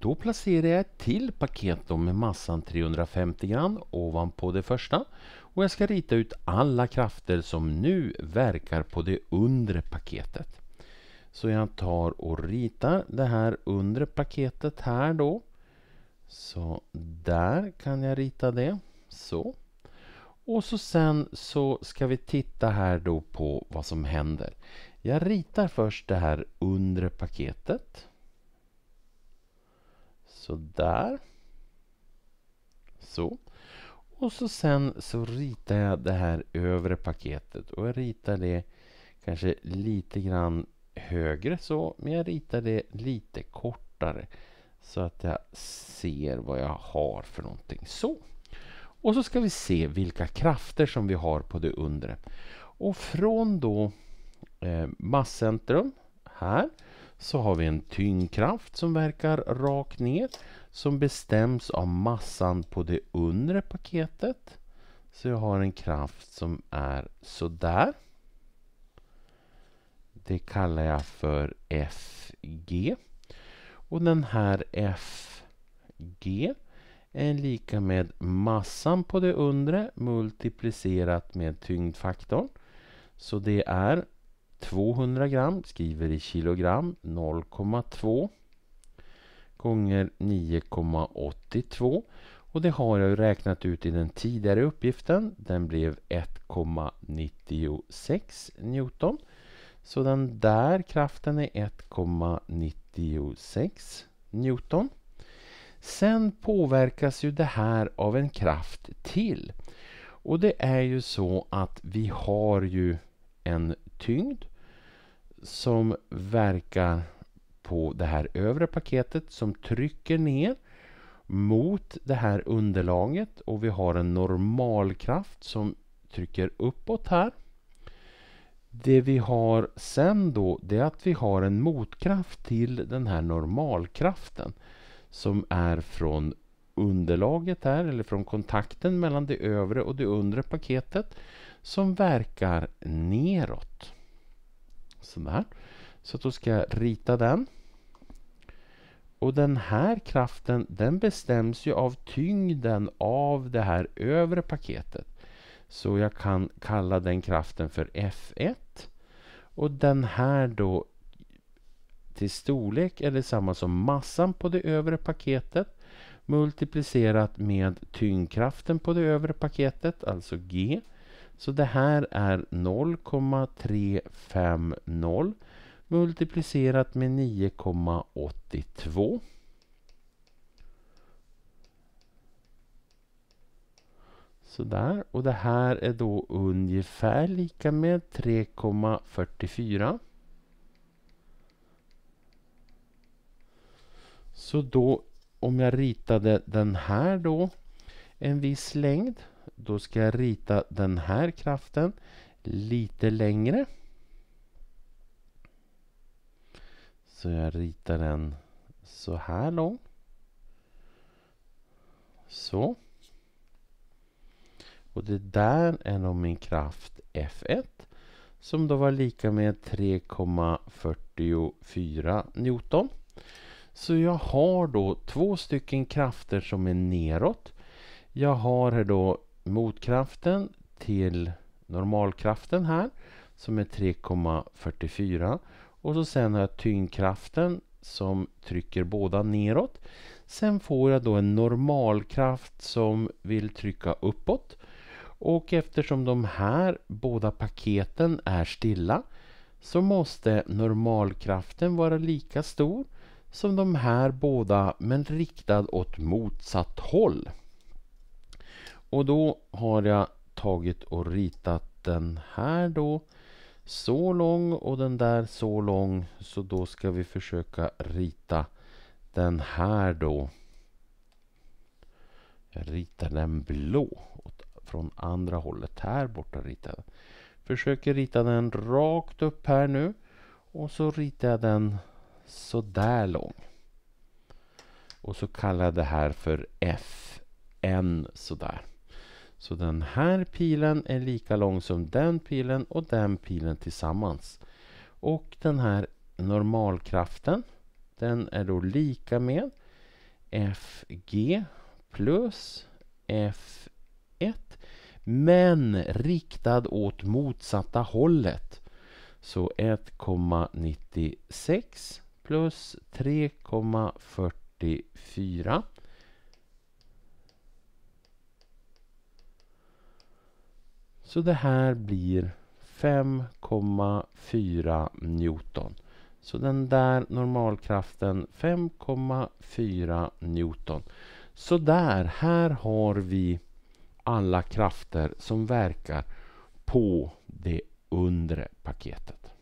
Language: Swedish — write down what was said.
Då placerar jag ett till paket med massan 350 gram ovanpå det första och jag ska rita ut alla krafter som nu verkar på det undre paketet. Så jag tar och ritar det här undre paketet här då. Så där kan jag rita det. Så. Och så sen så ska vi titta här då på vad som händer. Jag ritar först det här undre paketet. Sådär! Så. Och så sen så ritar jag det här övre paketet och jag ritar det kanske lite grann högre så, men jag ritar det lite kortare så att jag ser vad jag har för någonting. Så. Och så ska vi se vilka krafter som vi har på det undre. Och från då eh, masscentrum här så har vi en tyngdkraft som verkar rakt ner som bestäms av massan på det undre paketet. Så jag har en kraft som är sådär. Det kallar jag för FG. Och den här FG är lika med massan på det undre multiplicerat med tyngdfaktorn. Så det är 200 gram skriver i kilogram 0,2 gånger 9,82 och det har jag räknat ut i den tidigare uppgiften. Den blev 1,96 Newton. Så den där kraften är 1,96 Newton. Sen påverkas ju det här av en kraft till. Och det är ju så att vi har ju en tyngd som verkar på det här övre paketet som trycker ner mot det här underlaget och vi har en normalkraft som trycker uppåt här. Det vi har sen då det är att vi har en motkraft till den här normalkraften som är från underlaget här eller från kontakten mellan det övre och det undre paketet som verkar neråt. Sådär. Så då ska jag rita den. Och den här kraften den bestäms ju av tyngden av det här övre paketet. Så jag kan kalla den kraften för F1. Och den här då till storlek är detsamma som massan på det övre paketet multiplicerat med tyngdkraften på det övre paketet, alltså G. Så det här är 0,350 multiplicerat med 9,82. Sådär, och det här är då ungefär lika med 3,44. Så då om jag ritade den här då en viss längd. Då ska jag rita den här kraften lite längre. Så jag ritar den så här lång. Så. Och det där är nog min kraft F1 som då var lika med 3,44 Newton. Så jag har då två stycken krafter som är neråt. Jag har då motkraften till normalkraften här som är 3,44 och så sen har jag tyngdkraften som trycker båda neråt. Sen får jag då en normalkraft som vill trycka uppåt och eftersom de här båda paketen är stilla så måste normalkraften vara lika stor som de här båda men riktad åt motsatt håll. Och då har jag tagit och ritat den här då så lång och den där så lång så då ska vi försöka rita den här då. Jag ritar den blå från andra hållet här borta ritar jag. Försöker rita den rakt upp här nu och så ritar jag den sådär lång. Och så kallar jag det här för FN sådär. Så den här pilen är lika lång som den pilen och den pilen tillsammans. Och den här normalkraften den är då lika med FG plus F1 men riktad åt motsatta hållet. Så 1,96 plus 3,44 Så det här blir 5,4 Newton. Så den där normalkraften 5,4 Newton. Så där, här har vi alla krafter som verkar på det undre paketet.